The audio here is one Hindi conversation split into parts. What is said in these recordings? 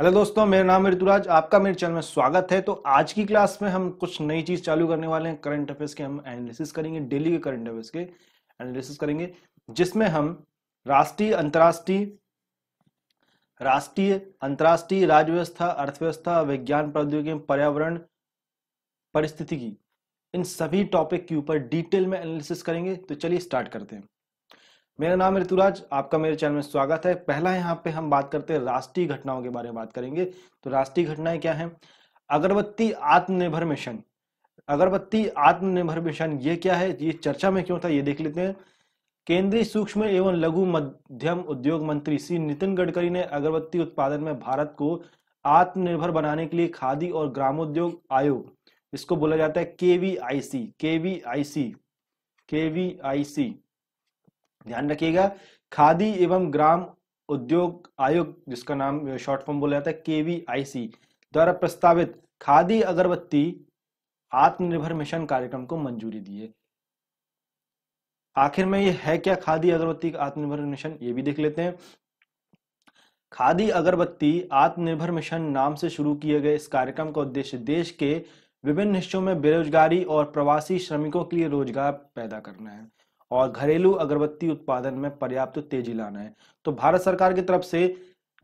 हेलो दोस्तों मेरा नाम ऋतुराज आपका मेरे चैनल में स्वागत है तो आज की क्लास में हम कुछ नई चीज़ चालू करने वाले हैं करंट अफेयर्स के हम एनालिसिस करेंगे डेली के करंट अफेयर्स के एनालिसिस करेंगे जिसमें हम राष्ट्रीय अंतर्राष्ट्रीय राष्ट्रीय अंतर्राष्ट्रीय राजव्यवस्था अर्थव्यवस्था विज्ञान प्रौद्योगिकी पर्यावरण परिस्थिति की इन सभी टॉपिक के ऊपर डिटेल में एनालिसिस करेंगे तो चलिए स्टार्ट करते हैं मेरा नाम ऋतुराज आपका मेरे चैनल में स्वागत है पहला यहाँ पे हम बात करते हैं राष्ट्रीय घटनाओं के बारे में बात करेंगे तो राष्ट्रीय घटनाएं क्या है अगरबत्ती आत्मनिर्भर मिशन अगरबत्ती आत्मनिर्भर मिशन ये क्या है ये चर्चा में क्यों था ये देख लेते हैं केंद्रीय सूक्ष्म एवं लघु मध्यम उद्योग मंत्री श्री नितिन गडकरी ने अगरबत्ती उत्पादन में भारत को आत्मनिर्भर बनाने के लिए खादी और ग्रामोद्योग आयोग इसको बोला जाता है केवीआईसी केवीआईसी केवीआईसी ध्यान रखिएगा खादी एवं ग्राम उद्योग आयोग जिसका नाम शॉर्ट फॉर्म बोला जाता है केवीआईसी द्वारा प्रस्तावित खादी अगरबत्ती आत्मनिर्भर मिशन कार्यक्रम को मंजूरी दी है आखिर में ये है क्या खादी अगरबत्ती आत्मनिर्भर मिशन ये भी देख लेते हैं खादी अगरबत्ती आत्मनिर्भर मिशन नाम से शुरू किए गए इस कार्यक्रम का उद्देश्य देश के विभिन्न हिस्सों में बेरोजगारी और प्रवासी श्रमिकों के लिए रोजगार पैदा करना है और घरेलू अगरबत्ती उत्पादन में पर्याप्त तेजी लाना है तो भारत सरकार की तरफ से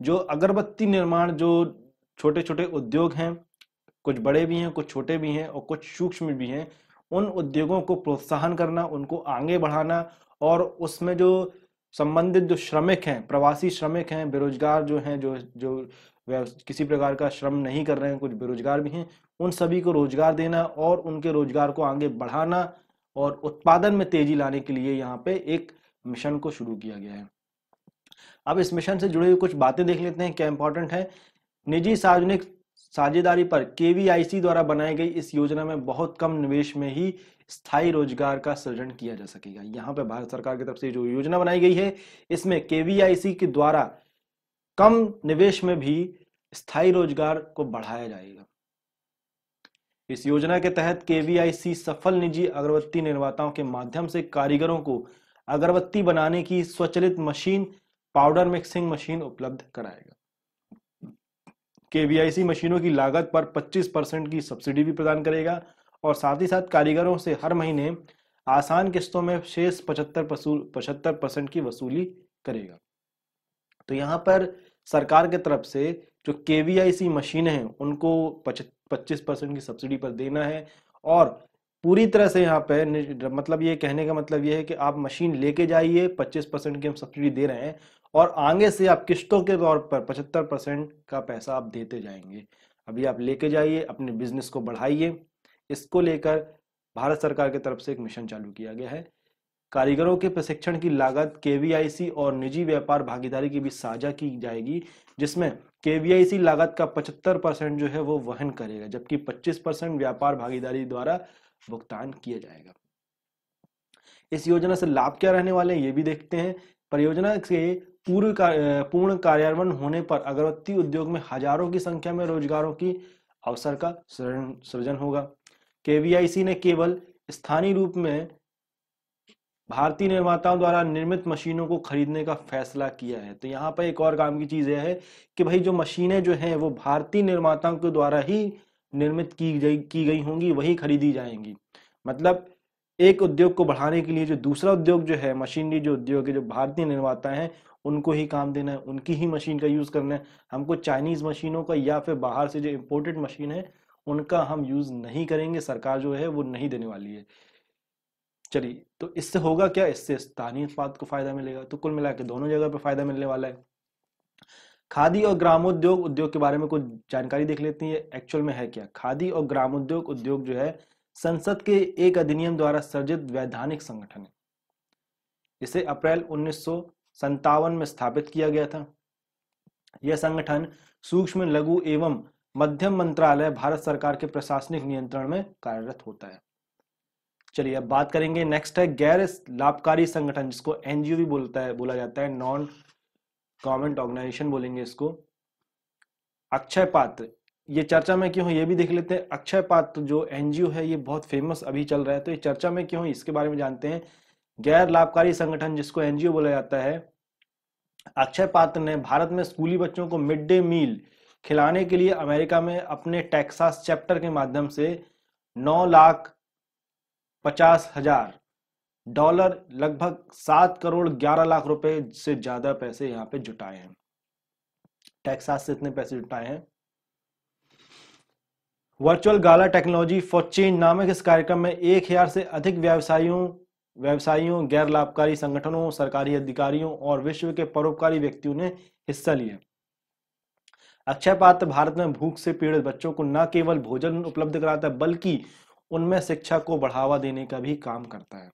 जो अगरबत्ती निर्माण जो छोटे छोटे उद्योग हैं कुछ बड़े भी हैं कुछ छोटे भी हैं और कुछ सूक्ष्म भी हैं उन उद्योगों को प्रोत्साहन करना उनको आगे बढ़ाना और उसमें जो संबंधित जो श्रमिक हैं प्रवासी श्रमिक हैं बेरोजगार जो हैं जो जो किसी प्रकार का श्रम नहीं कर रहे हैं कुछ बेरोजगार भी हैं उन सभी को रोजगार देना और उनके रोजगार को आगे बढ़ाना और उत्पादन में तेजी लाने के लिए यहाँ पे एक मिशन को शुरू किया गया है अब इस मिशन से जुड़ी हुई कुछ बातें देख लेते हैं क्या इंपॉर्टेंट है निजी सार्वजनिक साझेदारी पर के द्वारा बनाई गई इस योजना में बहुत कम निवेश में ही स्थायी रोजगार का सृजन किया जा सकेगा यहाँ पे भारत सरकार की तरफ से जो योजना बनाई गई है इसमें के के द्वारा कम निवेश में भी स्थायी रोजगार को बढ़ाया जाएगा इस योजना के तहत के सफल निजी अगरबत्ती निर्माताओं के माध्यम से कारीगरों को अगरबत्ती बनाने की स्वचलित मशीन पाउडर मिक्सिंग मशीन उपलब्ध कराएगा के मशीनों की लागत पर 25 परसेंट की सब्सिडी भी प्रदान करेगा और साथ ही साथ कारीगरों से हर महीने आसान किस्तों में शेष पचहत्तर पचहत्तर परसेंट की वसूली करेगा तो यहाँ पर सरकार के तरफ से जो के मशीनें हैं उनको 25 परसेंट की सब्सिडी पर देना है और पूरी तरह से यहाँ पे मतलब ये कहने का मतलब ये है कि आप मशीन लेके जाइए 25 परसेंट की हम सब्सिडी दे रहे हैं और आगे से आप किस्तों के तौर पर 75 परसेंट का पैसा आप देते जाएंगे अभी आप लेके जाइए अपने बिजनेस को बढ़ाइए इसको लेकर भारत सरकार की तरफ से एक मिशन चालू किया गया है कारीगरों के प्रशिक्षण की लागत के और निजी व्यापार भागीदारी के बीच साझा की जाएगी जिसमें के लागत का 75 परसेंट जो है वो वहन करेगा जबकि 25 परसेंट व्यापार भागीदारी द्वारा भुगतान किया जाएगा इस योजना से लाभ क्या रहने वाले हैं ये भी देखते हैं परियोजना से पूर्व पूर्ण कार्यान्वयन होने पर अगरबत्ती उद्योग में हजारों की संख्या में रोजगारों की अवसर का सृजन होगा के ने केवल स्थानीय रूप में भारतीय निर्माताओं द्वारा निर्मित मशीनों को खरीदने का फैसला किया है तो यहाँ पर एक और काम की चीज़ यह है कि भाई जो मशीनें जो हैं वो भारतीय निर्माताओं के द्वारा ही निर्मित की गई की गई होंगी वही खरीदी जाएंगी मतलब एक उद्योग को बढ़ाने के लिए जो दूसरा उद्योग जो है मशीनरी जो उद्योग है जो भारतीय निर्माता हैं उनको ही काम देना है उनकी ही मशीन का यूज़ करना है हमको चाइनीज़ मशीनों का या फिर बाहर से जो इम्पोर्टेड मशीन है उनका हम यूज़ नहीं करेंगे सरकार जो है वो नहीं देने वाली है चलिए तो इससे होगा क्या इससे स्थानीय उत्पाद को फायदा मिलेगा तो कुल मिला के दोनों जगह पर फायदा मिलने वाला है खादी और ग्रामोद्योग उद्योग के बारे में कुछ जानकारी देख लेते हैं एक्चुअल में है क्या खादी और ग्रामोद्योग उद्योग जो है संसद के एक अधिनियम द्वारा सर्जित वैधानिक संगठन है इसे अप्रैल उन्नीस में स्थापित किया गया था यह संगठन सूक्ष्म लघु एवं मध्यम मंत्रालय भारत सरकार के प्रशासनिक नियंत्रण में कार्यरत होता है चलिए अब बात करेंगे नेक्स्ट है गैर लाभकारी संगठन जिसको एनजीओ भी बोलता है बोला जाता है नॉन गवर्नमेंट ऑर्गेनाइजेशन बोलेंगे इसको अक्षय पात्र ये चर्चा में क्यों ये भी देख लेते हैं अक्षय पात्र जो एनजीओ है ये बहुत फेमस अभी चल रहा है तो ये चर्चा में क्यों इसके बारे में जानते हैं गैर लाभकारी संगठन जिसको एनजीओ बोला जाता है अक्षय पात्र ने भारत में स्कूली बच्चों को मिड डे मील खिलाने के लिए अमेरिका में अपने टेक्सास चैप्टर के माध्यम से नौ लाख पचास हजार डॉलर लगभग सात करोड़ ग्यारह लाख रुपए से ज्यादा पैसे यहाँ पे जुटाए हैं टेक्सास से इतने पैसे जुटाए हैं virtual gala technology for change नामक इस कार्यक्रम में एक हजार से अधिक व्यवसायियों व्यवसायियों गैर लाभकारी संगठनों सरकारी अधिकारियों और विश्व के परोपकारी व्यक्तियों ने हिस्सा लिया अक्षय पात्र भारत में भूख से पीड़ित बच्चों को न केवल भोजन उपलब्ध कराता है बल्कि उनमें शिक्षा को बढ़ावा देने का भी काम करता है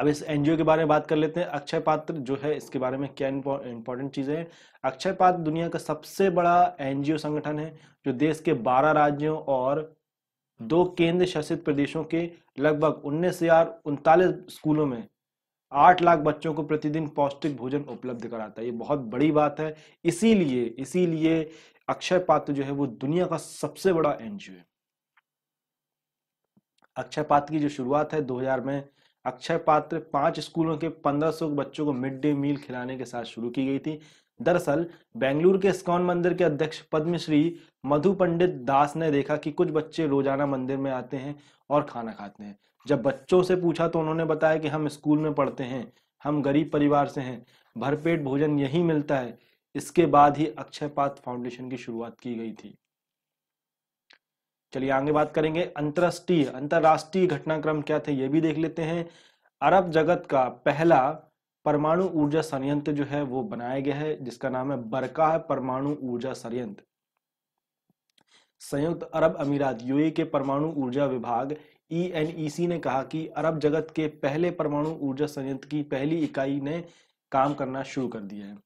अब इस एनजीओ के बारे में बात कर लेते हैं अक्षय पात्र जो है इसके बारे में क्या इंपॉर्टेंट चीज़ें हैं अक्षय पात्र दुनिया का सबसे बड़ा एनजीओ संगठन है जो देश के 12 राज्यों और हम्म। दो केंद्र शासित प्रदेशों के लगभग उन्नीस हजार उनतालीस स्कूलों में आठ लाख बच्चों को प्रतिदिन पौष्टिक भोजन उपलब्ध कराता है ये बहुत बड़ी बात है इसीलिए इसीलिए अक्षय पात्र जो है वो दुनिया का सबसे बड़ा एनजीओ है अक्षय पात्र की जो शुरुआत है 2000 में अक्षय पात्र पांच स्कूलों के 1500 बच्चों को मिड डे मील खिलाने के साथ शुरू की गई थी दरअसल बेंगलुरु के स्कॉन मंदिर के अध्यक्ष पद्मश्री मधु पंडित दास ने देखा कि कुछ बच्चे रोजाना मंदिर में आते हैं और खाना खाते हैं जब बच्चों से पूछा तो उन्होंने बताया कि हम स्कूल में पढ़ते हैं हम गरीब परिवार से हैं भरपेट भोजन यही मिलता है इसके बाद ही अक्षय पात्र फाउंडेशन की शुरुआत की गई थी चलिए आगे बात करेंगे अंतरराष्ट्रीय अंतरराष्ट्रीय घटनाक्रम क्या थे ये भी देख लेते हैं अरब जगत का पहला परमाणु ऊर्जा संयंत्र जो है वो बनाया गया है जिसका नाम है बरका परमाणु ऊर्जा संयंत्र संयुक्त अरब अमीरात यूए के परमाणु ऊर्जा विभाग ई e e ने कहा कि अरब जगत के पहले परमाणु ऊर्जा संयंत्र की पहली इकाई ने काम करना शुरू कर दिया है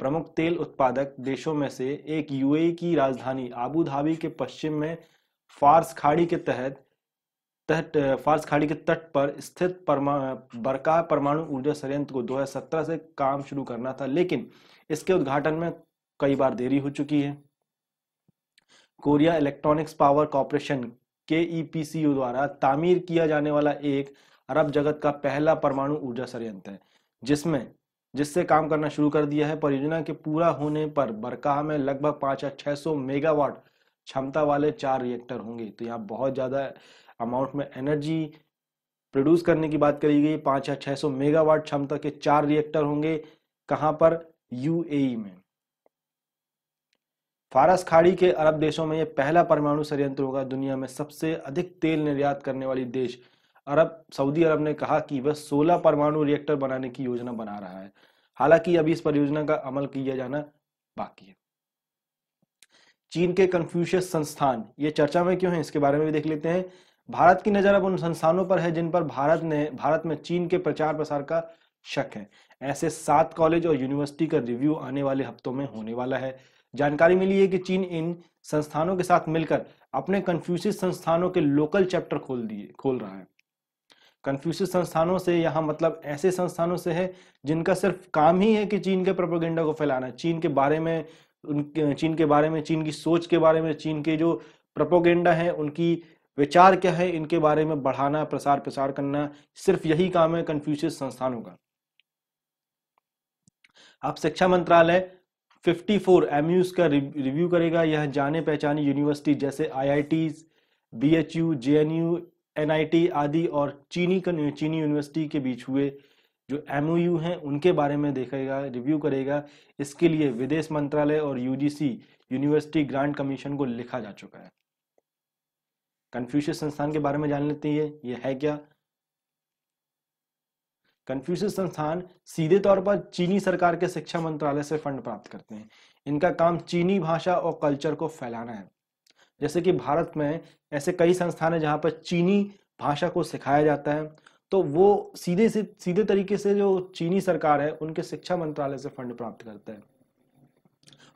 प्रमुख तेल उत्पादक देशों में से एक यूएई की राजधानी आबू धाबी के पश्चिम में फार्स खाड़ी के तहत तट फार्स खाड़ी के तट पर स्थित परमा बरका परमाणु ऊर्जा संयंत्र को 2017 से काम शुरू करना था लेकिन इसके उद्घाटन में कई बार देरी हो चुकी है कोरिया इलेक्ट्रॉनिक्स पावर कॉरपोरेशन के ई द्वारा तामीर किया जाने वाला एक अरब जगत का पहला परमाणु ऊर्जा संयंत्र है जिसमें जिससे काम करना शुरू कर दिया है परियोजना के पूरा होने पर बरकाह में लगभग पाँच या छः सौ मेगावाट क्षमता वाले चार रिएक्टर होंगे तो यहाँ बहुत ज़्यादा अमाउंट में एनर्जी प्रोड्यूस करने की बात करी गई पाँच या छः सौ मेगावाट क्षमता के चार रिएक्टर होंगे कहाँ पर यू e में फारस खाड़ी के अरब देशों में यह पहला परमाणु संयंत्र होगा दुनिया में सबसे अधिक तेल निर्यात करने वाली देश अरब सऊदी अरब ने कहा कि वह 16 परमाणु रिएक्टर बनाने की योजना बना रहा है हालांकि अभी इस परियोजना का अमल किया जाना बाकी है चीन के कन्फ्यूशियस संस्थान ये चर्चा में क्यों है इसके बारे में भी देख लेते हैं भारत की नजर अब उन संस्थानों पर है जिन पर भारत ने भारत में चीन के प्रचार प्रसार का शक है ऐसे सात कॉलेज और यूनिवर्सिटी का रिव्यू आने वाले हफ्तों में होने वाला है जानकारी मिली है कि चीन इन संस्थानों के साथ मिलकर अपने कन्फ्यूशियस संस्थानों के लोकल चैप्टर खोल दिए खोल रहा है कन्फ्यूशियस संस्थानों से यहाँ मतलब ऐसे संस्थानों से है जिनका सिर्फ काम ही है कि चीन के प्रोपोगेंडा को फैलाना चीन के बारे में चीन के बारे में चीन की सोच के बारे में चीन के जो प्रोपोगेंडा है उनकी विचार क्या है इनके बारे में बढ़ाना प्रसार प्रसार करना सिर्फ यही काम है कन्फ्यूशियस संस्थानों का अब शिक्षा मंत्रालय 54 एमयूज का रिव्यू करेगा यह जाने पहचानी यूनिवर्सिटी जैसे I I T B H U J N U NIT आदि और चीनी चीनी यूनिवर्सिटी के बीच हुए जो एम हैं उनके बारे में देखेगा रिव्यू करेगा इसके लिए विदेश मंत्रालय और यूजीसी यूनिवर्सिटी ग्रांट कमीशन को लिखा जा चुका है कन्फ्यूशियस संस्थान के बारे में जान लेते हैं ये है क्या कन्फ्यूशियस संस्थान सीधे तौर पर चीनी सरकार के शिक्षा मंत्रालय से फंड प्राप्त करते हैं इनका काम चीनी भाषा और कल्चर को फैलाना है जैसे कि भारत में ऐसे कई संस्थान हैं जहाँ पर चीनी भाषा को सिखाया जाता है तो वो सीधे से सीधे तरीके से जो चीनी सरकार है उनके शिक्षा मंत्रालय से फंड प्राप्त करता है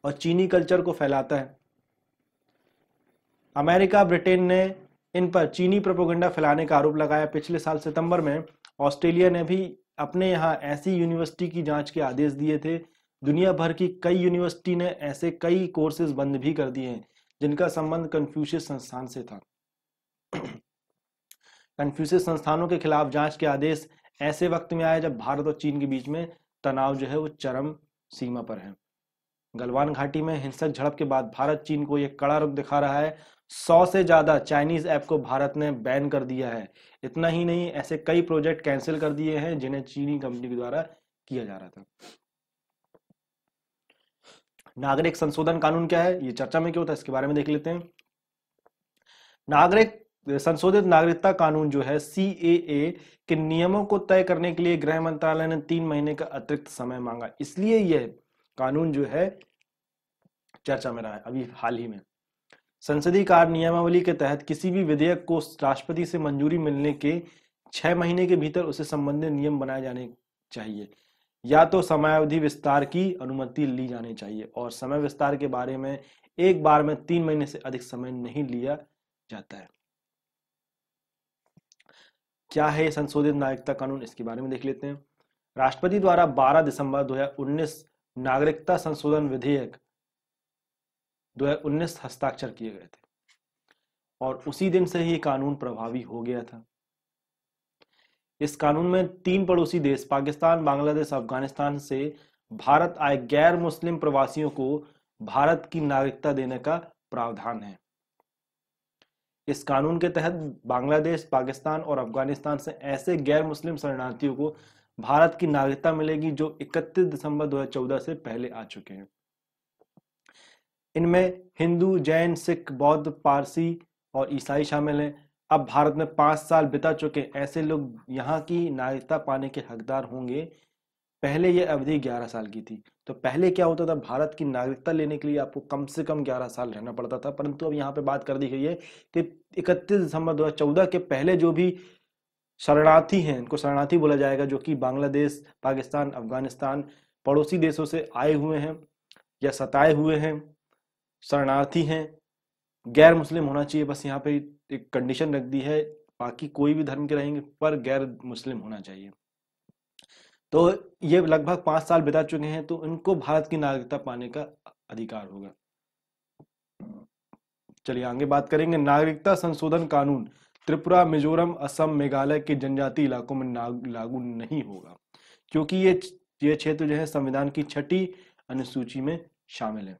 और चीनी कल्चर को फैलाता है अमेरिका ब्रिटेन ने इन पर चीनी प्रोपोगंडा फैलाने का आरोप लगाया पिछले साल सितंबर में ऑस्ट्रेलिया ने भी अपने यहाँ ऐसी यूनिवर्सिटी की जांच के आदेश दिए थे दुनिया भर की कई यूनिवर्सिटी ने ऐसे कई कोर्सेज बंद भी कर दिए हैं जिनका संबंध कन्फ्यूशियस संस्थान से था कन्फ्यूशियस संस्थानों के खिलाफ जांच के आदेश ऐसे वक्त में आए जब भारत और चीन के बीच में तनाव जो है वो चरम सीमा पर है गलवान घाटी में हिंसक झड़प के बाद भारत चीन को यह कड़ा रुख दिखा रहा है सौ से ज्यादा चाइनीज ऐप को भारत ने बैन कर दिया है इतना ही नहीं ऐसे कई प्रोजेक्ट कैंसिल कर दिए हैं जिन्हें चीनी कंपनी के द्वारा किया जा रहा था नागरिक संशोधन कानून क्या है ये चर्चा में क्यों था इसके बारे में देख लेते हैं नागरिक संशोधित नागरिकता कानून जो है सी के नियमों को तय करने के लिए गृह मंत्रालय ने तीन महीने का अतिरिक्त समय मांगा इसलिए यह कानून जो है चर्चा में रहा है अभी हाल ही में संसदीय कार्य नियमावली के तहत किसी भी विधेयक को राष्ट्रपति से मंजूरी मिलने के छह महीने के भीतर उसे संबंधित नियम बनाए जाने चाहिए या तो समयावधि विस्तार की अनुमति ली जानी चाहिए और समय विस्तार के बारे में एक बार में तीन महीने से अधिक समय नहीं लिया जाता है क्या है संशोधित नागरिकता कानून इसके बारे में देख लेते हैं राष्ट्रपति द्वारा 12 दिसंबर 2019 नागरिकता संशोधन विधेयक 2019 हस्ताक्षर किए गए थे और उसी दिन से ही कानून प्रभावी हो गया था इस कानून में तीन पड़ोसी देश पाकिस्तान बांग्लादेश अफगानिस्तान से भारत आए गैर मुस्लिम प्रवासियों को भारत की नागरिकता देने का प्रावधान है इस कानून के तहत बांग्लादेश पाकिस्तान और अफगानिस्तान से ऐसे गैर मुस्लिम शरणार्थियों को भारत की नागरिकता मिलेगी जो 31 दिसंबर 2014 से पहले आ चुके हैं इनमें हिंदू जैन सिख बौद्ध पारसी और ईसाई शामिल हैं अब भारत में पांच साल बिता चुके ऐसे लोग यहाँ की नागरिकता पाने के हकदार होंगे पहले यह अवधि ग्यारह साल की थी तो पहले क्या होता था भारत की नागरिकता लेने के लिए आपको कम से कम ग्यारह साल रहना पड़ता था परंतु अब यहाँ पे बात कर दी गई है कि इकतीस दिसंबर चौदह के पहले जो भी शरणार्थी हैं इनको शरणार्थी बोला जाएगा जो कि बांग्लादेश पाकिस्तान अफगानिस्तान पड़ोसी देशों से आए हुए हैं या सताए हुए हैं शरणार्थी हैं गैर मुस्लिम होना चाहिए बस यहाँ पे एक कंडीशन रख दी है बाकी कोई भी धर्म के रहेंगे पर गैर मुस्लिम होना चाहिए तो ये लगभग पांच साल बिता चुके हैं तो उनको भारत की नागरिकता पाने का अधिकार होगा चलिए आगे बात करेंगे नागरिकता संशोधन कानून त्रिपुरा मिजोरम असम मेघालय के जनजाति इलाकों में लागू नहीं होगा क्योंकि ये ये क्षेत्र जो है संविधान की छठी अनुसूची में शामिल है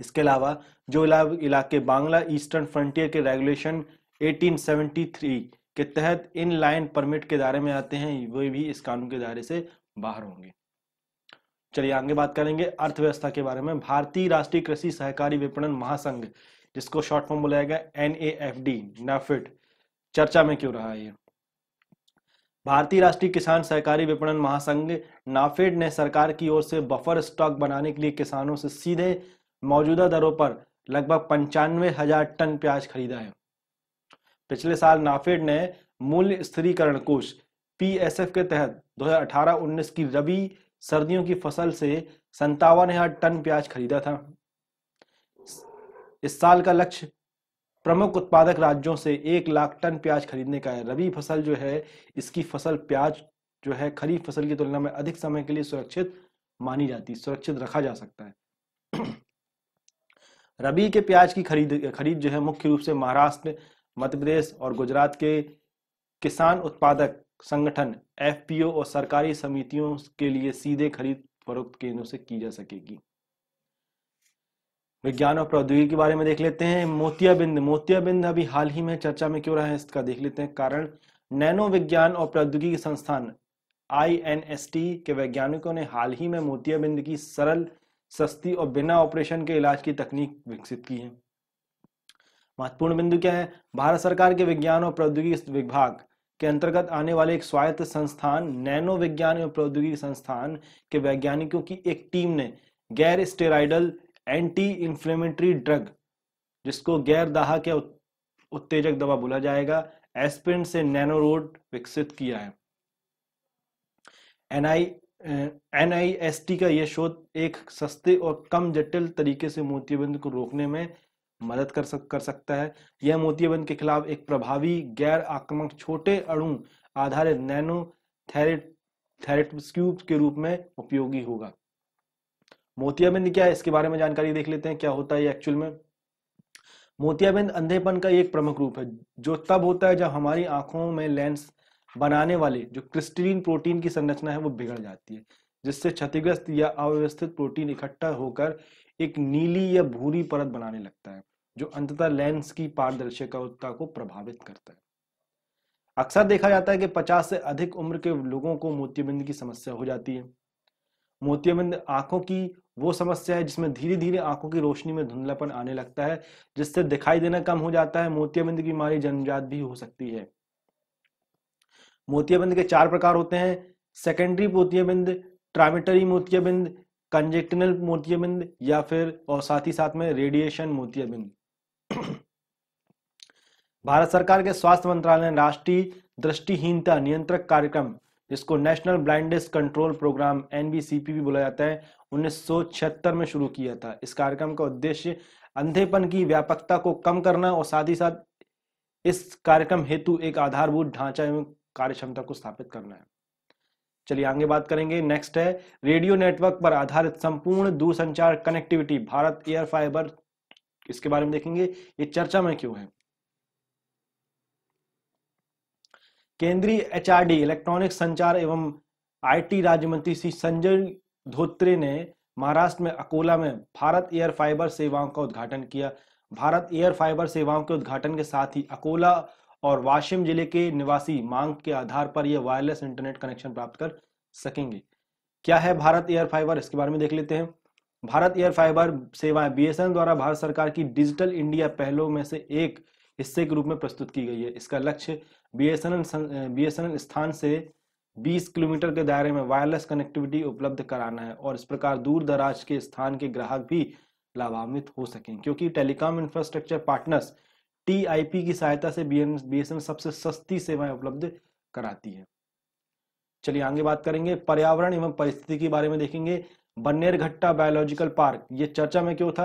इसके अलावा जो इलाके बांग्ला ईस्टर्न फ्रंटियर के रेगुलेशन 1873 के तहत इन लाइन परमिट के दायरे में आते हैं वे भी इस कानून के दायरे से बाहर होंगे चलिए आगे बात करेंगे अर्थव्यवस्था के बारे में भारतीय राष्ट्रीय कृषि सहकारी विपणन महासंघ जिसको शॉर्ट फॉर्म बुलाया गया एन ए एफ डी नाफिट चर्चा में क्यों रहा है ये भारतीय राष्ट्रीय किसान सहकारी विपणन महासंघ नाफेड ने सरकार की ओर से बफर स्टॉक बनाने के लिए किसानों से सीधे मौजूदा दरों पर लगभग पंचानवे हजार टन प्याज खरीदा है पिछले साल नाफेड ने मूल्य स्थिरीकरण कोष एफ के तहत 2018-19 की रबी सर्दियों की फसल से संतावन हजार टन प्याज खरीदा था इस साल का लक्ष्य प्रमुख उत्पादक राज्यों से एक लाख टन प्याज खरीदने का है रबी फसल जो है इसकी फसल प्याज जो है खरीफ फसल की तुलना में अधिक समय के लिए सुरक्षित मानी जाती सुरक्षित रखा जा सकता है रबी के प्याज की खरीद खरीद जो है मुख्य रूप से महाराष्ट्र मध्य प्रदेश और गुजरात के किसान उत्पादक संगठन एफपीओ और सरकारी समितियों के लिए सीधे खरीद फरोख्त केंद्रों से की जा सकेगी विज्ञान और प्रौद्योगिकी के बारे में देख लेते हैं मोतियाबिंद मोतियाबिंद अभी हाल ही में चर्चा में क्यों रहा है इसका देख लेते हैं कारण नैनो विज्ञान और प्रौद्योगिकी संस्थान आई के वैज्ञानिकों ने हाल ही में मोतियाबिंद की सरल सस्ती और बिना ऑपरेशन के इलाज की तकनीक विकसित की है महत्वपूर्ण बिंदु क्या है भारत सरकार के विज्ञान और प्रौद्योगिकी विभाग के अंतर्गत आने वाले एक स्वायत्त संस्थान नैनो विज्ञान एवं प्रौद्योगिकी संस्थान के वैज्ञानिकों की एक टीम ने गैर स्टेराइडल एंटी इन्फ्लेमेटरी ड्रग जिसको गैर दाह के उत्तेजक दवा बोला जाएगा एस्पिरिन से नैनो रोड विकसित किया है एनआई एन का यह शोध एक सस्ते और कम जटिल तरीके से मोतियाबंद को रोकने में मदद कर सक कर सकता है यह मोतियाबंद के खिलाफ एक प्रभावी गैर आक्रमक छोटे अणु आधारित नैनो थैरेट के रूप में उपयोगी होगा मोतियाबिंद क्या है इसके बारे में जानकारी देख लेते हैं क्या होता है एक्चुअल में मोतियाबिंद अंधेपन का एक प्रमुख रूप है जो तब होता है जब हमारी आंखों में लेंस बनाने वाले जो क्रिस्टलिन प्रोटीन की संरचना है वो बिगड़ जाती है जिससे क्षतिग्रस्त या अव्यवस्थित प्रोटीन इकट्ठा होकर एक नीली या भूरी परत बनाने लगता है जो अंततः लेंस की पारदर्शकता को प्रभावित करता है अक्सर देखा जाता है कि 50 से अधिक उम्र के लोगों को मोतियाबिंद की समस्या हो जाती है मोतियाबिंद आंखों की वो समस्या है जिसमें धीरे धीरे आंखों की रोशनी में धुंधलापन आने लगता है जिससे दिखाई देना कम हो जाता है मोतियाबिंद की बीमारी जन्मजात भी हो सकती है मोतियाबिंद के चार प्रकार होते हैं सेकेंडरी मोतियाबिंद ट्रामेटरी मोतियाबिंद कंजेक्टनल मोतियाबिंद या फिर और साथ ही साथ में रेडिएशन मोतियाबिंद भारत सरकार के स्वास्थ्य मंत्रालय ने राष्ट्रीय दृष्टिहीनता नियंत्रक कार्यक्रम जिसको national blindness control programme N भी बोला जाता है उन्नीस में शुरू किया था इस कार्यक्रम का उद्देश्य अंधेपन की व्यापकता को कम करना और साथ ही साथ इस कार्यक्रम हेतु एक आधारभूत ढांचा कार्य क्षमता को स्थापित करना है चलिए आगे बात करेंगे नेक्स्ट है रेडियो नेटवर्क पर आधारित संपूर्ण दूरसंचार कनेक्टिविटी भारत एयर फाइबर इसके बारे में देखेंगे ये चर्चा में क्यों है केंद्रीय एचआरडी इलेक्ट्रॉनिक संचार एवं आईटी राज्य मंत्री श्री संजय धोत्रे ने महाराष्ट्र में अकोला में भारत एयर फाइबर सेवाओं का उद्घाटन किया भारत एयर फाइबर सेवाओं के उद्घाटन के साथ ही अकोला और वाशिम जिले के निवासी मांग के आधार पर यह वायरलेस इंटरनेट कनेक्शन प्राप्त कर सकेंगे क्या है भारत एयर फाइबर इसके बारे में देख लेते हैं भारत एयर फाइबर सेवाएं बीएसएनएल द्वारा भारत सरकार की डिजिटल इंडिया पहलों में से एक हिस्से के रूप में प्रस्तुत की गई है इसका लक्ष्य बीएसएनएल बीएसएनएल स्थान से 20 किलोमीटर के दायरे में वायरलेस कनेक्टिविटी उपलब्ध कराना है और इस प्रकार दूर दराज के स्थान के ग्राहक भी लाभान्वित हो सकें क्योंकि टेलीकॉम इंफ्रास्ट्रक्चर पार्टनर्स टीआईपी की सहायता से बीएसएनएल सबसे सस्ती सेवाएं उपलब्ध कराती है चलिए आगे बात करेंगे पर्यावरण एवं परिस्थिति के बारे में देखेंगे बन्नेर बायोलॉजिकल पार्क ये चर्चा में क्यों था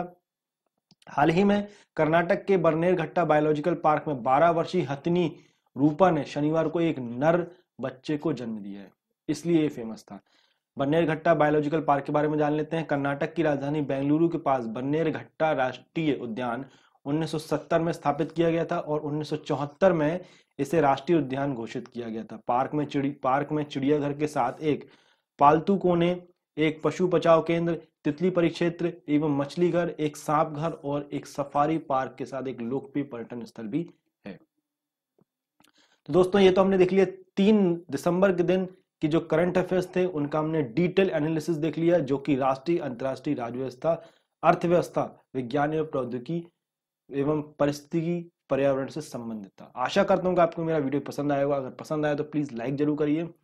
हाल ही में कर्नाटक के बर्नेर घट्टा बायोलॉजिकल पार्क में 12 वर्षीय हथनी रूपा ने शनिवार को एक नर बच्चे को जन्म दिया है इसलिए ये फेमस था बन्नेर घट्टा बायोलॉजिकल पार्क के बारे में जान लेते हैं कर्नाटक की राजधानी बेंगलुरु के पास बन्नेर घट्टा राष्ट्रीय उद्यान 1970 में स्थापित किया गया था और 1974 में इसे राष्ट्रीय उद्यान घोषित किया गया था पार्क में चिड़ी पार्क में चिड़ियाघर के साथ एक पालतू कोने एक पशु बचाव केंद्र तितली परिक्षेत्र एवं मछलीघर एक सांप घर और एक सफारी पार्क के साथ एक लोकप्रिय पर्यटन स्थल भी है तो दोस्तों ये तो हमने देख लिया तीन दिसंबर के दिन कि जो करंट अफेयर्स थे उनका हमने डिटेल एनालिसिस देख लिया जो कि राष्ट्रीय अंतर्राष्ट्रीय राजव्यवस्था अर्थव्यवस्था विज्ञान एवं प्रौद्योगिकी एवं परिस्थिति पर्यावरण से संबंधित था आशा करता हूँ कि आपको मेरा वीडियो पसंद आएगा अगर पसंद आया तो प्लीज़ लाइक जरूर करिए